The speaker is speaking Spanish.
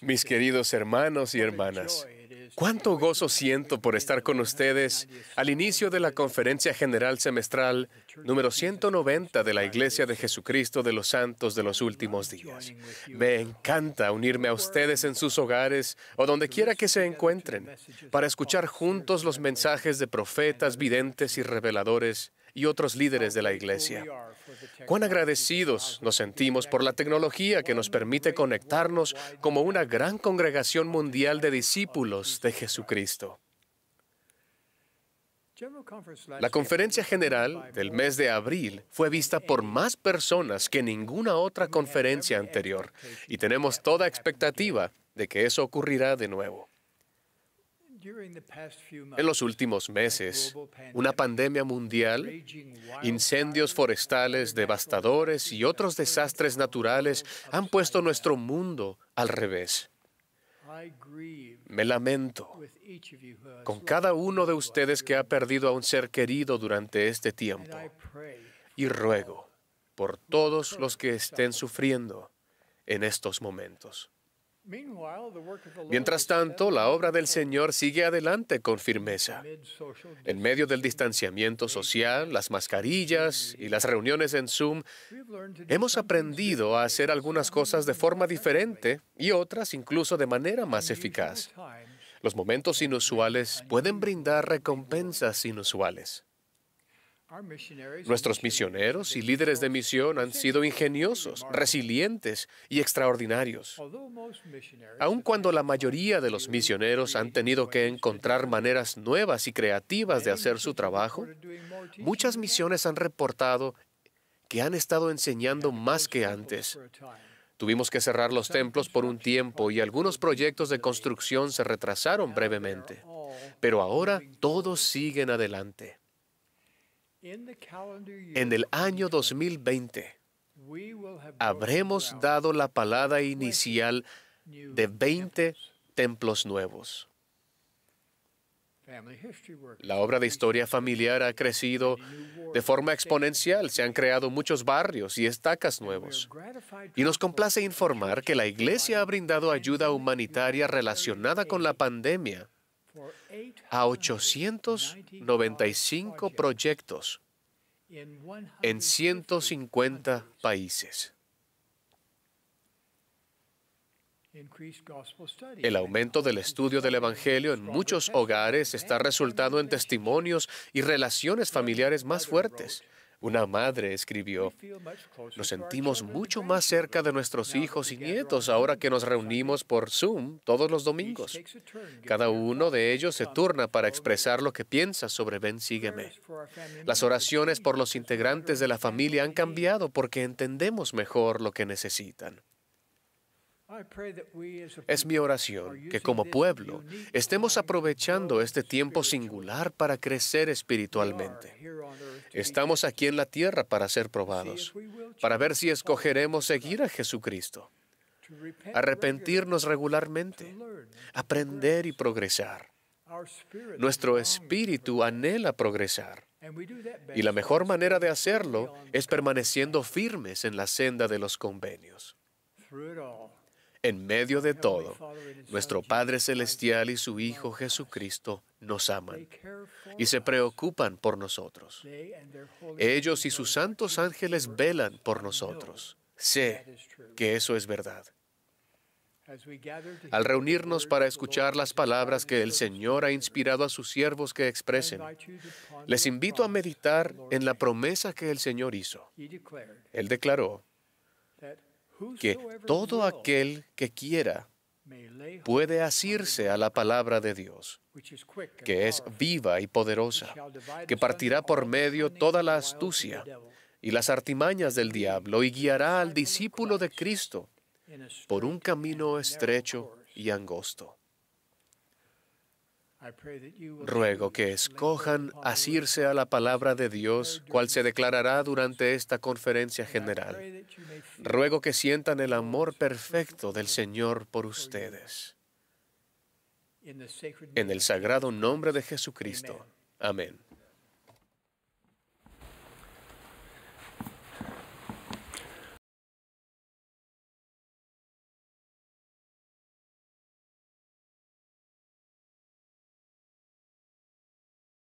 Mis queridos hermanos y hermanas, cuánto gozo siento por estar con ustedes al inicio de la Conferencia General Semestral número 190 de la Iglesia de Jesucristo de los Santos de los Últimos Días. Me encanta unirme a ustedes en sus hogares o donde quiera que se encuentren para escuchar juntos los mensajes de profetas, videntes y reveladores y otros líderes de la Iglesia. Cuán agradecidos nos sentimos por la tecnología que nos permite conectarnos como una gran congregación mundial de discípulos de Jesucristo. La conferencia general del mes de abril fue vista por más personas que ninguna otra conferencia anterior y tenemos toda expectativa de que eso ocurrirá de nuevo. En los últimos meses, una pandemia mundial, incendios forestales devastadores y otros desastres naturales han puesto nuestro mundo al revés. Me lamento con cada uno de ustedes que ha perdido a un ser querido durante este tiempo y ruego por todos los que estén sufriendo en estos momentos. Mientras tanto, la obra del Señor sigue adelante con firmeza. En medio del distanciamiento social, las mascarillas y las reuniones en Zoom, hemos aprendido a hacer algunas cosas de forma diferente y otras incluso de manera más eficaz. Los momentos inusuales pueden brindar recompensas inusuales. Nuestros misioneros y líderes de misión han sido ingeniosos, resilientes y extraordinarios. Aun cuando la mayoría de los misioneros han tenido que encontrar maneras nuevas y creativas de hacer su trabajo, muchas misiones han reportado que han estado enseñando más que antes. Tuvimos que cerrar los templos por un tiempo y algunos proyectos de construcción se retrasaron brevemente, pero ahora todos siguen adelante en el año 2020 habremos dado la palada inicial de 20 templos nuevos. La obra de historia familiar ha crecido de forma exponencial, se han creado muchos barrios y estacas nuevos. Y nos complace informar que la Iglesia ha brindado ayuda humanitaria relacionada con la pandemia a 895 proyectos en 150 países. El aumento del estudio del Evangelio en muchos hogares está resultando en testimonios y relaciones familiares más fuertes, una madre escribió, nos sentimos mucho más cerca de nuestros hijos y nietos ahora que nos reunimos por Zoom todos los domingos. Cada uno de ellos se turna para expresar lo que piensa sobre Ven Sígueme. Las oraciones por los integrantes de la familia han cambiado porque entendemos mejor lo que necesitan. Es mi oración que como pueblo estemos aprovechando este tiempo singular para crecer espiritualmente. Estamos aquí en la tierra para ser probados, para ver si escogeremos seguir a Jesucristo, arrepentirnos regularmente, aprender y progresar. Nuestro espíritu anhela progresar. Y la mejor manera de hacerlo es permaneciendo firmes en la senda de los convenios en medio de todo, nuestro Padre Celestial y su Hijo Jesucristo nos aman y se preocupan por nosotros. Ellos y sus santos ángeles velan por nosotros. Sé que eso es verdad. Al reunirnos para escuchar las palabras que el Señor ha inspirado a sus siervos que expresen, les invito a meditar en la promesa que el Señor hizo. Él declaró, que todo aquel que quiera puede asirse a la palabra de Dios, que es viva y poderosa, que partirá por medio toda la astucia y las artimañas del diablo y guiará al discípulo de Cristo por un camino estrecho y angosto. Ruego que escojan asirse a la palabra de Dios, cual se declarará durante esta conferencia general. Ruego que sientan el amor perfecto del Señor por ustedes. En el sagrado nombre de Jesucristo. Amén.